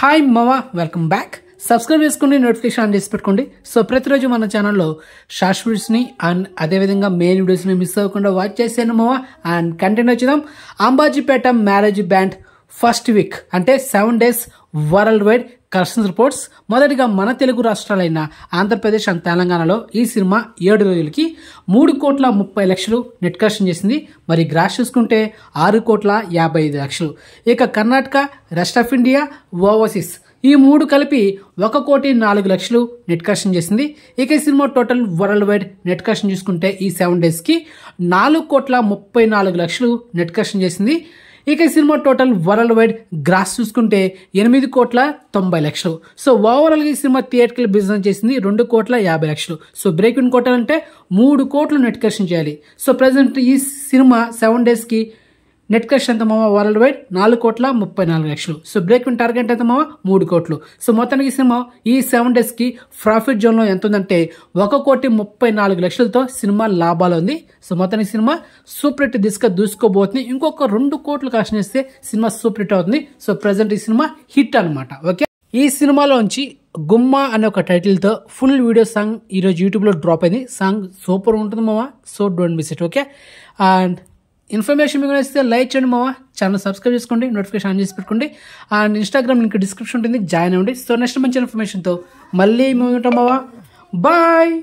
hi మవా welcome back subscribe చేసుకుని notification on చేసి పెట్టుకోండి సో ప్రతిరోజు మన ఛానల్లో షార్ట్ వీడియోస్ని అండ్ అదేవిధంగా మెయిన్ వీడియోస్ని మిస్ అవ్వకుండా వాచ్ చేసాను మవా అండ్ కంటెంట్ వచ్చినాం Ambajipeta marriage band first week అంటే seven days world wide collections reports మొదటిగా మన తెలుగు రాష్ట్రాలైన ఆంధ్రప్రదేశ్ అండ్ తెలంగాణలో ఈ సినిమా ఏడు రోజులకి మూడు కోట్ల ముప్పై లక్షలు నెట్ కలెక్షన్ చేసింది మరి గ్రాస్ చూసుకుంటే ఆరు కోట్ల యాభై ఐదు లక్షలు ఇక Karnataka rest of India overseas ఈ మూడు కలిపి ఒక కోటి నాలుగు లక్షలు నెట్ కలెక్షన్ చేసింది ఇక ఈ cinema total world wide net collection చూసుకుంటే ఈ సెవెన్ డేస్కి నాలుగు కోట్ల ముప్పై నాలుగు లక్షలు నెట్ కలెక్షన్ చేసింది ఇక cinema total world wide gross చూసుకుంటే ఎనిమిది కోట్ల తొంభై లక్షలు సో ఓవరాల్గా ఈ సినిమా థియేటర్కి బిజినెస్ చేసింది రెండు కోట్ల యాభై లక్షలు సో బ్రేక్ ఇన్ కొట్టాలంటే మూడు కోట్లు నెట్ కలెక్షన్ చేయాలి సో ప్రజెంట్ ఈ సినిమా సెవెన్ డేస్కి నెట్ క్యాష్ ఎంత మామా వరల్డ్ వైడ్ నాలుగు కోట్ల ముప్పై నాలుగు లక్షలు సో బ్రేక్ ఇన్ టార్గెట్ ఎంత మావా మూడు కోట్లు సో మొత్తానికి ఈ సినిమా ఈ సెవెన్ డేస్కి ప్రాఫిట్ జోన్లో ఎంత ఉందంటే ఒక కోటి ముప్పై నాలుగు లక్షలతో సినిమా లాభాలు ఉంది సో మొత్తానికి సినిమా సూపర్ హిట్ దిశగా దూసుకోబోతుంది ఇంకొక రెండు కోట్లు చేస్తే సినిమా సూపర్ హిట్ అవుతుంది సో ప్రజెంట్ ఈ సినిమా హిట్ అనమాట ఓకే ఈ సినిమాలోంచి గుమ్మ అనే ఒక టైటిల్తో ఫుల్ వీడియో సాంగ్ ఈరోజు యూట్యూబ్లో డ్రాప్ అయింది సాంగ్ సూపర్ ఉంటుంది మామ so don't miss it okay and information మీకు నచ్చితే లైక్ చేయండి మావా ఛానల్ సబ్స్క్రైబ్ చేసుకోండి నోటిఫికేషన్ ఆన్ చేసి పెట్టుకోండి అండ్ ఇన్స్టాగ్రామ్ లింక్ డిస్క్రిప్షన్ ఉంటుంది జాయిన్ అవ్వండి సో నెక్స్ట్ మంచి ఇన్ఫర్మేషన్తో మళ్ళీ మేము ఉంటాం మావా బాయ్